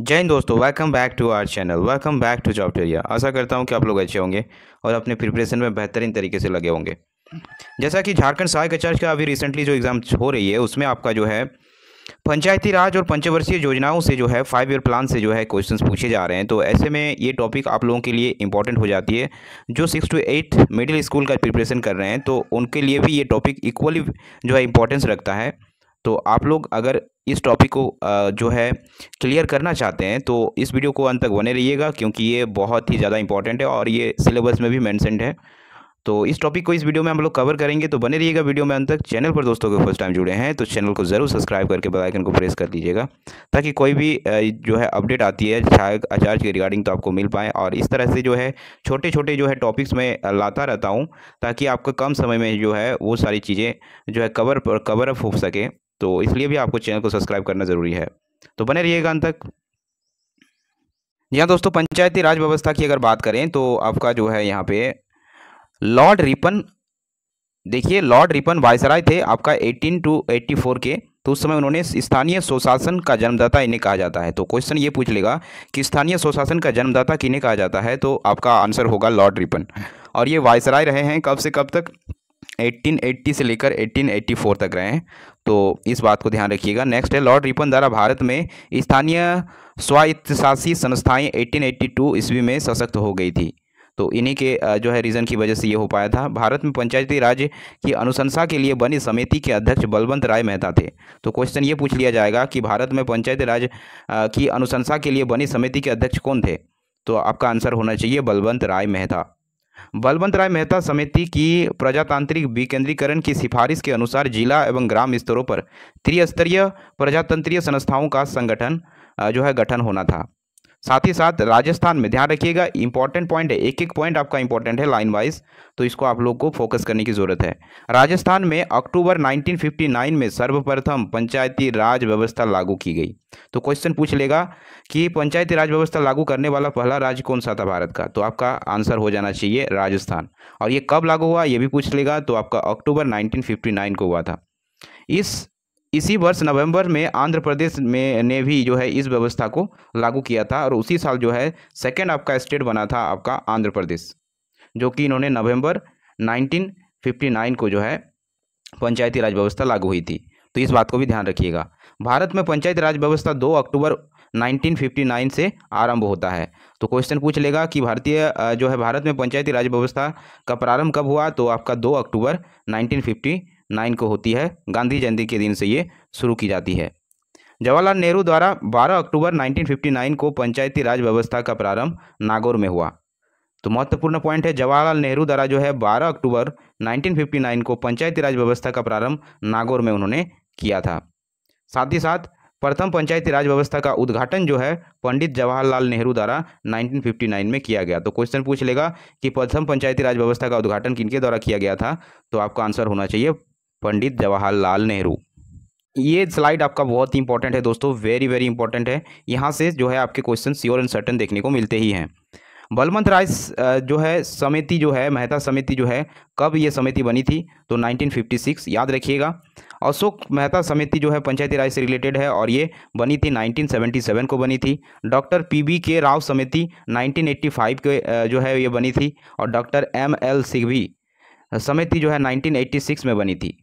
जय हिंद दोस्तों welcome back to our channel welcome back to job टेरिया आशा करता हूं कि आप लोग अच्छे होंगे और अपने प्रिपरेशन में बेहतरीन तरीके से लगे होंगे जैसा कि झारखंड सहायक आचार्य का अभी रिसेंटली जो एग्ज़ाम हो रही है उसमें आपका जो है पंचायती राज और पंचवर्षीय योजनाओं से जो है फाइव ईयर प्लान से जो है क्वेश्चन पूछे जा रहे हैं तो ऐसे में ये टॉपिक आप लोगों के लिए इंपॉर्टेंट हो जाती है जो six to eight middle school का प्रिपरेशन कर रहे हैं तो उनके लिए भी ये टॉपिक इक्वली जो है इंपॉर्टेंस रखता है तो आप लोग अगर इस टॉपिक को जो है क्लियर करना चाहते हैं तो इस वीडियो को अंत तक बने रहिएगा क्योंकि ये बहुत ही ज़्यादा इंपॉर्टेंट है और ये सिलेबस में भी मैंसेंड है तो इस टॉपिक को इस वीडियो में हम लोग कवर करेंगे तो बने रहिएगा वीडियो में अंत तक चैनल पर दोस्तों के फर्स्ट टाइम जुड़े हैं तो चैनल को ज़रूर सब्सक्राइब करके बेल आइकन को प्रेस कर दीजिएगा ताकि कोई भी जो है अपडेट आती है आचार्य के रिगार्डिंग तो आपको मिल पाए और इस तरह से जो है छोटे छोटे जो है टॉपिक्स में लाता रहता हूँ ताकि आपको कम समय में जो है वो सारी चीज़ें जो है कवर कवर अप हो सके तो इसलिए भी आपको चैनल को सब्सक्राइब करना ज़रूरी है तो बने रहिएगा अंत तक यहाँ दोस्तों पंचायती राज व्यवस्था की अगर बात करें तो आपका जो है यहाँ पे लॉर्ड रिपन देखिए लॉर्ड रिपन वायसराय थे आपका 18 टू 84 के तो उस समय उन्होंने स्थानीय स्वशासन का जन्मदाता इन्हें कहा जाता है तो क्वेश्चन ये पूछ लेगा कि स्थानीय स्वशासन का जन्मदाता किन्हें कहा जाता है तो आपका आंसर होगा लॉर्ड रिपन और ये वायसराय रहे हैं कब से कब तक 1880 से लेकर 1884 तक रहे तो इस बात को ध्यान रखिएगा नेक्स्ट है लॉर्ड रिपन द्वारा भारत में स्थानीय स्वायत्तशासी संस्थाएं 1882 ईस्वी में सशक्त हो गई थी तो इन्हीं के जो है रीज़न की वजह से ये हो पाया था भारत में पंचायती राज की अनुशंसा के लिए बनी समिति के अध्यक्ष बलवंत राय मेहता थे तो क्वेश्चन ये पूछ लिया जाएगा कि भारत में पंचायती राज की अनुशंसा के लिए बनी समिति के अध्यक्ष कौन थे तो आपका आंसर होना चाहिए बलवंत राय मेहता बलवंत राय मेहता समिति की प्रजातांत्रिक विकेंद्रीकरण की सिफारिश के अनुसार जिला एवं ग्राम स्तरों पर त्रिस्तरीय प्रजातंत्रीय संस्थाओं का संगठन जो है गठन होना था साथ ही साथ राजस्थान में ध्यान रखिएगा इंपॉर्टेंट पॉइंट है एक एक पॉइंट आपका इंपॉर्टेंट है लाइन वाइज तो इसको आप लोग को फोकस करने की ज़रूरत है राजस्थान में अक्टूबर 1959 में सर्वप्रथम पंचायती राज व्यवस्था लागू की गई तो क्वेश्चन पूछ लेगा कि पंचायती राज व्यवस्था लागू करने वाला पहला राज्य कौन सा था भारत का तो आपका आंसर हो जाना चाहिए राजस्थान और ये कब लागू हुआ ये भी पूछ लेगा तो आपका अक्टूबर नाइनटीन को हुआ था इस इसी वर्ष नवंबर में आंध्र प्रदेश में ने भी जो है इस व्यवस्था को लागू किया था और उसी साल जो है सेकेंड आपका स्टेट बना था आपका आंध्र प्रदेश जो कि इन्होंने नवंबर 1959 को जो है पंचायती राज व्यवस्था लागू हुई थी तो इस बात को भी ध्यान रखिएगा भारत में पंचायती राज व्यवस्था 2 अक्टूबर 1959 से आरंभ होता है तो क्वेश्चन पूछ लेगा कि भारतीय जो है भारत में पंचायती राज व्यवस्था का प्रारंभ कब हुआ तो आपका 2 अक्टूबर नाइन को होती है गांधी जयंती के दिन से ये शुरू की जाती है जवाहरलाल नेहरू द्वारा 12 अक्टूबर 1959 को पंचायती राज व्यवस्था का प्रारंभ नागौर में हुआ तो महत्वपूर्ण पॉइंट है जवाहरलाल नेहरू द्वारा जो है 12 अक्टूबर 1959 को पंचायती राज व्यवस्था का प्रारंभ नागौर में उन्होंने किया था साथ ही साथ प्रथम पंचायती राज व्यवस्था का उद्घाटन जो है पंडित जवाहरलाल नेहरू द्वारा 1959 में किया गया तो क्वेश्चन पूछ लेगा कि प्रथम पंचायती राज व्यवस्था का उद्घाटन किनके द्वारा किया गया था तो आपका आंसर होना चाहिए पंडित जवाहरलाल नेहरू ये स्लाइड आपका बहुत ही इंपॉर्टेंट है दोस्तों वेरी वेरी इंपॉर्टेंट है यहाँ से जो है आपके क्वेश्चन श्योर एंड सर्टन देखने को मिलते ही हैं बलवंत राय जो है समिति जो है मेहता समिति जो है कब ये समिति बनी थी तो 1956 याद रखिएगा अशोक मेहता समिति जो है पंचायती राज से रिलेटेड है और ये बनी थी 1977 को बनी थी डॉक्टर पीबी के राव समिति 1985 के जो है ये बनी थी और डॉक्टर एम एल सिघवी समिति जो है 1986 में बनी थी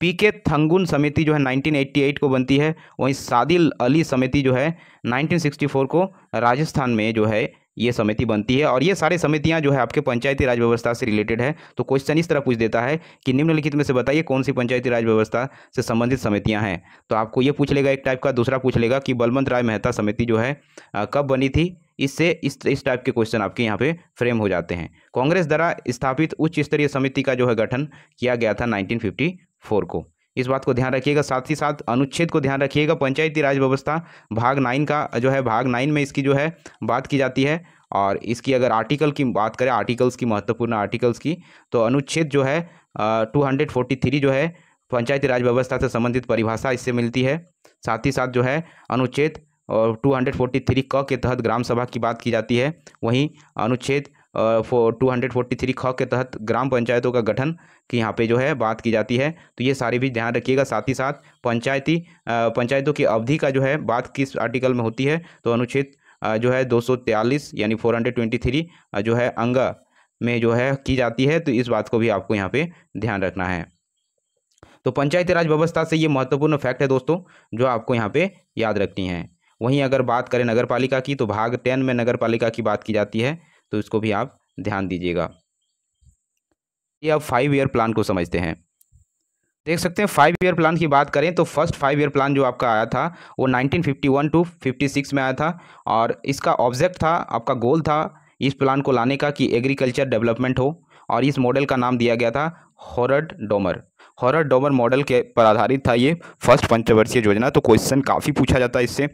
पी के थंगुन समिति जो है 1988 को बनती है वहीं सादिल अली समिति जो है 1964 को राजस्थान में जो है ये समिति बनती है और ये सारे समितियां जो है आपके पंचायती राज व्यवस्था से रिलेटेड है तो क्वेश्चन इस तरह पूछ देता है कि निम्नलिखित में से बताइए कौन सी पंचायती राज व्यवस्था से संबंधित समितियां हैं तो आपको ये पूछ लेगा एक टाइप का दूसरा पूछ लेगा कि बलवंत राय मेहता समिति जो है आ, कब बनी थी इससे इस इस टाइप के क्वेश्चन आपके यहाँ पे फ्रेम हो जाते हैं कांग्रेस द्वारा स्थापित उच्च स्तरीय समिति का जो है गठन किया गया था फोर को इस बात को ध्यान रखिएगा साथ ही साथ अनुच्छेद को ध्यान रखिएगा पंचायती राज व्यवस्था भाग नाइन का जो है भाग नाइन में इसकी जो है बात की जाती है और इसकी अगर आर्टिकल की बात करें आर्टिकल्स की महत्वपूर्ण आर्टिकल्स की तो अनुच्छेद जो है टू हंड्रेड फोर्टी थ्री जो है पंचायती राज व्यवस्था से संबंधित परिभाषा इससे मिलती है साथ ही साथ जो है अनुच्छेद टू हंड्रेड फोर्टी थ्री क के तहत ग्राम सभा की बात की जाती है वहीं अनुच्छेद फो टू हंड्रेड फोर्टी थ्री ख के तहत ग्राम पंचायतों का गठन की यहाँ पे जो है बात की जाती है तो ये सारी भी ध्यान रखिएगा साथ ही साथ पंचायती पंचायतों की अवधि का जो है बात किस आर्टिकल में होती है तो अनुच्छेद जो है दो यानी फोर जो है अंग में जो है की जाती है तो इस बात को भी आपको यहाँ पर ध्यान रखना है तो पंचायती राज व्यवस्था से ये महत्वपूर्ण फैक्ट है दोस्तों जो आपको यहाँ पे याद रखनी है वहीं अगर बात करें नगर पालिका की तो भाग टेन में नगर पालिका की बात की जाती है तो इसको भी आप ध्यान दीजिएगा ये अब फाइव ईयर प्लान को समझते हैं देख सकते हैं फाइव ईयर प्लान की बात करें तो फर्स्ट फाइव ईयर प्लान जो आपका आया था वो 1951 टू 56 में आया था और इसका ऑब्जेक्ट था आपका गोल था इस प्लान को लाने का कि एग्रीकल्चर डेवलपमेंट हो और इस मॉडल का नाम दिया गया था Harrod Domar Harrod Domar model के पर आधारित था ये फर्स्ट पंचवर्षीय योजना तो क्वेश्चन काफ़ी पूछा जाता है इससे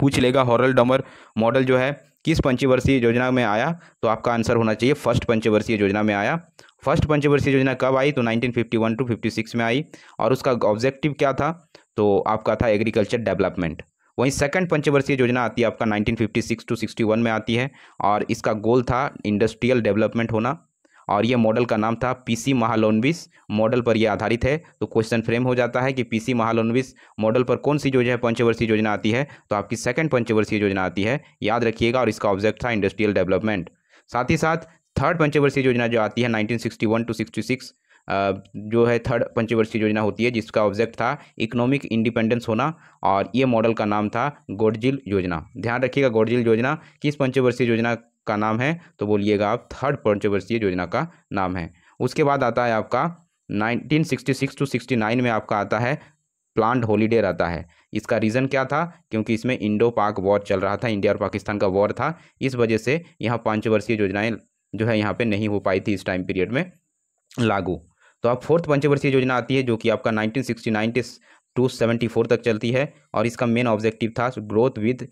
पूछ लेगा हॉरल डोमर मॉडल जो है किस पंचवर्षीय योजना में आया तो आपका आंसर होना चाहिए फर्स्ट पंचवर्षीय योजना में आया फर्स्ट पंचवर्षीय योजना कब आई तो 1951 टू 56 में आई और उसका ऑब्जेक्टिव क्या था तो आपका था एग्रीकल्चर डेवलपमेंट वहीं सेकंड पंचवर्षीय योजना आती है आपका 1956 टू 61 में आती है और इसका गोल था इंडस्ट्रियल डेवलपमेंट होना और ये मॉडल का नाम था पीसी महालोनविस मॉडल पर यह आधारित है तो क्वेश्चन फ्रेम हो जाता है कि पीसी महालोनविस मॉडल पर कौन सी जो है पंचवर्षीय योजना आती है तो आपकी सेकंड पंचवर्षीय योजना आती है याद रखिएगा और इसका ऑब्जेक्ट था इंडस्ट्रियल डेवलपमेंट साथ ही साथ थर्ड पंचवर्षीय योजना जो आती है वन टू सिक्स जो है थर्ड पंचवर्षीय योजना होती है जिसका ऑब्जेक्ट था इकोनॉमिक इंडिपेंडेंस होना और ये मॉडल का नाम था गोडजिल योजना ध्यान रखिएगा गोडजिल योजना किस पंचवर्षीय योजना का नाम है तो बोलिएगा आप थर्ड पंचवर्षीय योजना का नाम है उसके बाद आता है आपका 1966 टू 69 में आपका आता है प्लांट हॉलीडे रहता है इसका रीज़न क्या था क्योंकि इसमें इंडो पाक वॉर चल रहा था इंडिया और पाकिस्तान का वॉर था इस वजह से यहाँ पाँचवर्षीय योजनाएं जो है यहाँ पे नहीं हो पाई थी इस टाइम पीरियड में लागू तो अब फोर्थ पंचवर्षीय योजना आती है जो कि आपका 1969 से टू सेवेंटी फोर तक चलती है और इसका मेन ऑब्जेक्टिव था growth with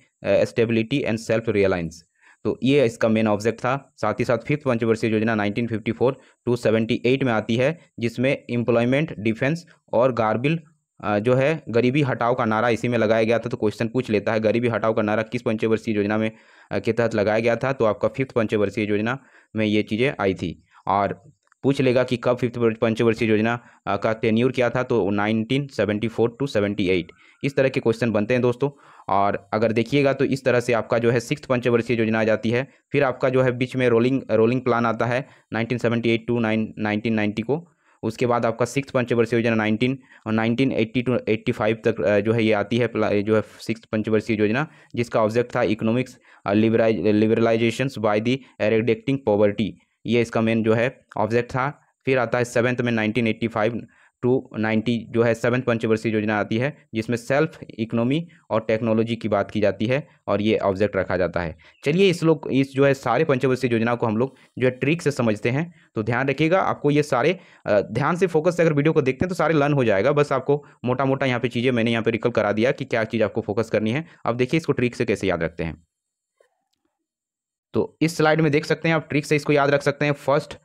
stability and self reliance तो ये इसका मेन ऑब्जेक्ट था साथ ही साथ फिफ्थ पंचवर्षीय योजना 1954 टू 78 में आती है जिसमें इम्प्लॉयमेंट डिफेंस और गारबिल जो है गरीबी हटाओ का नारा इसी में लगाया गया था तो क्वेश्चन पूछ लेता है गरीबी हटाओ का नारा किस पंचवर्षीय योजना में के तहत लगाया गया था तो आपका फिफ्थ पंचवर्षीय योजना में ये चीज़ें आई थी और पूछ लेगा कि कब फिफ्थ पंचवर्षीय योजना का टेन्यूर किया था तो 1974 टू 78 इस तरह के क्वेश्चन बनते हैं दोस्तों और अगर देखिएगा तो इस तरह से आपका जो है सिक्स पंचवर्षीय योजना आ जाती है फिर आपका जो है बीच में रोलिंग रोलिंग प्लान आता है 1978 टू नाइन 1990 को उसके बाद आपका सिक्स पंचवर्षीय योजना नाइनटीन और nineteen eighty two eighty five तक जो है ये आती है जो है सिक्स पंचवर्षीय योजना जिसका ऑब्जेक्ट था economics liberalisation by the eradicating poverty ये इसका मेन जो है ऑब्जेक्ट था फिर आता है सेवन्थ में nineteen eighty five to ninety जो है सेवन पंचवर्षीय योजना आती है जिसमें सेल्फ इकोनॉमी और टेक्नोलॉजी की बात की जाती है और ये ऑब्जेक्ट रखा जाता है चलिए इस लोग इस जो है सारे पंचवर्षीय योजना को हम लोग जो है ट्रिक से समझते हैं तो ध्यान रखिएगा आपको ये सारे ध्यान से फोकस से अगर वीडियो को देखते हैं तो सारे लर्न हो जाएगा बस आपको मोटा मोटा यहाँ पर चीज़ें मैंने यहाँ पर रिकल करा दिया कि क्या चीज़ आपको फोकस करनी है अब देखिए इसको ट्रिक से कैसे याद रखते हैं तो इस स्लाइड में देख सकते हैं आप ट्रिक से इसको याद रख सकते हैं फर्स्ट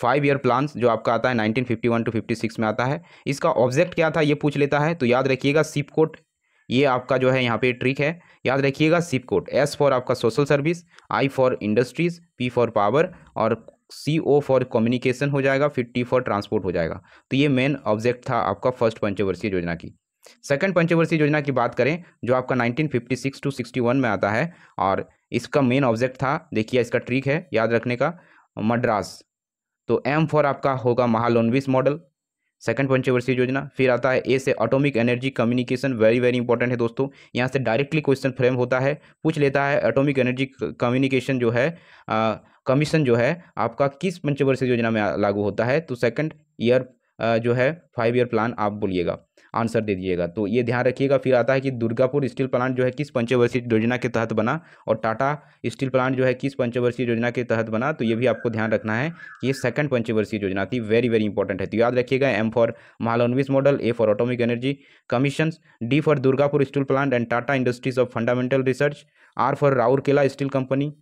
फाइव ईयर प्लान जो आपका आता है 1951 टू 56 में आता है इसका ऑब्जेक्ट क्या था ये पूछ लेता है तो याद रखिएगा सिप कोड ये आपका जो है यहाँ पे ट्रिक है याद रखिएगा सिप कोड एस फॉर आपका social service I for industries P for power और सी ओ फॉर कम्युनिकेशन हो जाएगा फिर टी फॉर ट्रांसपोर्ट हो जाएगा तो ये मेन ऑब्जेक्ट था आपका फर्स्ट पंचवर्षीय योजना की सेकेंड पंचवर्षीय योजना की बात करें जो आपका 1956 टू 61 में आता है और इसका मेन ऑब्जेक्ट था देखिए इसका ट्रिक है याद रखने का मद्रास तो एम फॉर आपका होगा महालोनविस मॉडल सेकंड पंचवर्षीय योजना फिर आता है ए से atomic energy communication very very important है दोस्तों यहाँ से डायरेक्टली क्वेश्चन फ्रेम होता है पूछ लेता है ऑटोमिक एनर्जी कम्युनिकेशन जो है कमीशन जो है आपका किस पंचवर्षीय योजना में लागू होता है तो सेकंड ईयर जो है फाइव ईयर प्लान आप बोलिएगा आंसर दे दिएगा तो ये ध्यान रखिएगा फिर आता है कि दुर्गापुर स्टील प्लांट जो है किस पंचवर्षीय योजना के तहत बना और टाटा स्टील प्लांट जो है किस पंचवर्षीय योजना के तहत बना तो ये भी आपको ध्यान रखना है कि ये सेकंड पंचवर्षीय योजना थी वेरी वेरी इंपॉर्टेंट है तो याद रखिएगा M for Mahalanobis model A for atomic energy commission D for Durgapur steel plant and Tata industries of fundamental research R for Rourkela steel company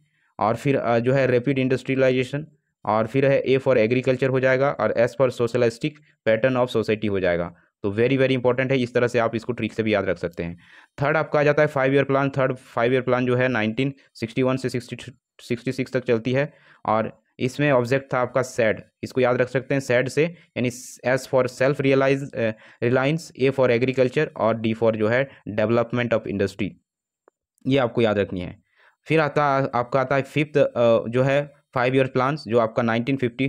और फिर जो है रेपिड इंडस्ट्रियलाइजेशन और फिर है ए फॉर एग्रीकल्चर हो जाएगा और S for socialistic pattern of society हो जाएगा तो वेरी वेरी इंपॉर्टेंट है इस तरह से आप इसको ट्रिक से भी याद रख सकते हैं थर्ड आपका आ जाता है five year plan third five year plan जो है नाइनटीन सिक्सटी वन से सिक्सटी सिक्सटी सिक्स तक चलती है और इसमें ऑब्जेक्ट था आपका सैड इसको याद रख सकते हैं सैड से यानी S for self realise reliance A for agriculture और डी फॉर जो है डेवलपमेंट ऑफ इंडस्ट्री ये आपको याद रखनी है फिर आता आपका आता है फिफ्थ जो है फाइव ईयर प्लान्स जो आपका नाइनटीन फिफ्टी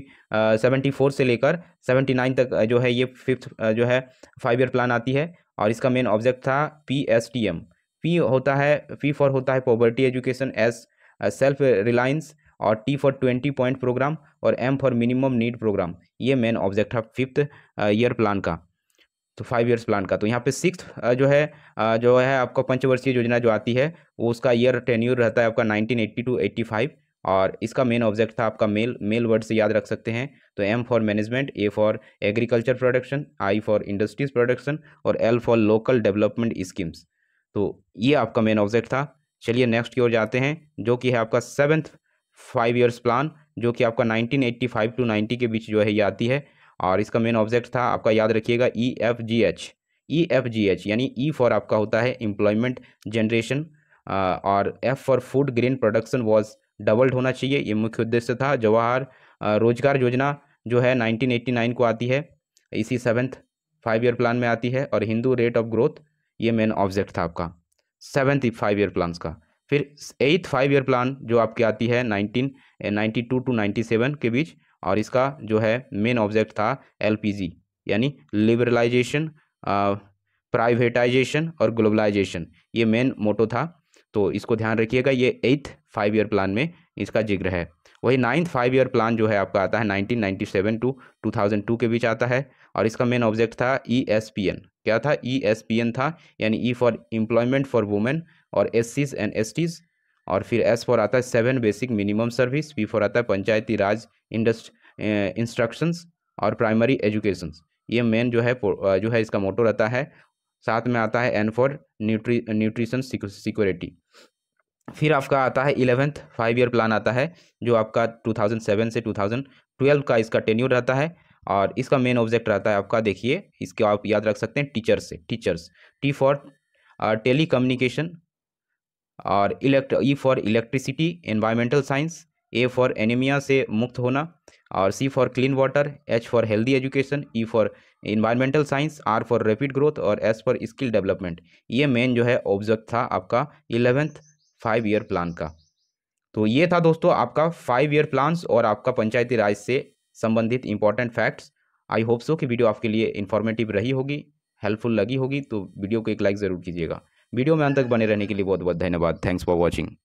सेवेंटी फोर से लेकर सेवेंटी नाइन तक जो है ये फिफ्थ जो है फाइव ईयर प्लान आती है और इसका मेन ऑब्जेक्ट था P S T M P होता है पी फॉर होता है poverty education S self reliance और T for twenty point programme और M for minimum need programme ये मेन ऑब्जेक्ट था फिफ्थ ईयर प्लान का तो फाइव ईयर्स प्लान का तो यहाँ पे सिक्स जो है जो है आपका पंचवर्षीय योजना जो आती है वो उसका ईयर टेन्यूर रहता है आपका nineteen eighty two eighty five और इसका मेन ऑब्जेक्ट था आपका मेल मेल वर्ड से याद रख सकते हैं तो M for management A for agriculture production I for industries production और L for local development schemes तो ये आपका मेन ऑब्जेक्ट था चलिए नेक्स्ट की ओर जाते हैं जो कि है आपका सेवन्थ फाइव ईयर्स प्लान जो कि आपका 1985 टू 90 के बीच जो है ये आती है और इसका मेन ऑब्जेक्ट था आपका याद रखिएगा E F G H E F G H यानी ई e फॉर आपका होता है एम्प्लॉयमेंट जनरेशन और F for food grain production was doubled होना चाहिए ये मुख्य उद्देश्य था जवाहर रोजगार योजना जो है 1989 को आती है इसी सेवन्थ फाइव ईयर प्लान में आती है और हिंदू रेट ऑफ ग्रोथ ये मेन ऑब्जेक्ट था आपका सेवन्थ फाइव ईयर प्लान्स का फिर एट्थ फाइव ईयर प्लान जो आपकी आती है nineteen ninety two to ninety seven के बीच और इसका जो है मेन ऑब्जेक्ट था एल यानी लिबरलाइजेशन प्राइवेटाइजेशन और ग्लोबलाइजेशन ये मेन मोटो था तो इसको ध्यान रखिएगा ये एट्थ फाइव ईयर प्लान में इसका जिक्र है वही नाइन्थ फाइव ईयर प्लान जो है आपका आता है 1997 टू 2002 के बीच आता है और इसका मेन ऑब्जेक्ट था ई e क्या था ई e था यानी E for employment for women और एस एंड एस और फिर एस फॉर आता है seven basic minimum service P for आता है पंचायती राज इंडस्ट इंस्ट्रक्शंस और प्राइमरी एजुकेशन ये मेन जो है जो है इसका मोटो रहता है साथ में आता है एन फॉर न्यूट्री न्यूट्रीशन सिक्योरिटी फिर आपका आता है इलेवेंथ फाइव ईयर प्लान आता है जो आपका 2007 से 2012 का इसका टेन्यूर रहता है और इसका मेन ऑब्जेक्ट रहता है आपका देखिए इसके आप याद रख सकते हैं टीचर्स से teachers T for telecommunication और इलेक्ट E for electricity environmental science A for anaemia से मुक्त होना और C for clean water H for healthy education E for environmental science R for rapid growth और एस फॉर स्किल डेवलपमेंट ये main जो है ऑब्जेक्ट था आपका इलेवेंथ फाइव ईयर प्लान का तो ये था दोस्तों आपका फाइव ईयर प्लान्स और आपका पंचायती राज से संबंधित important facts I hope so कि वीडियो आपके लिए इन्फॉर्मेटिव रही होगी हेल्पफुल लगी होगी तो वीडियो को एक लाइक ज़रूर कीजिएगा वीडियो में अंत तक बने रहने के लिए बहुत बहुत धन्यवाद थैंक्स फॉर वॉचिंग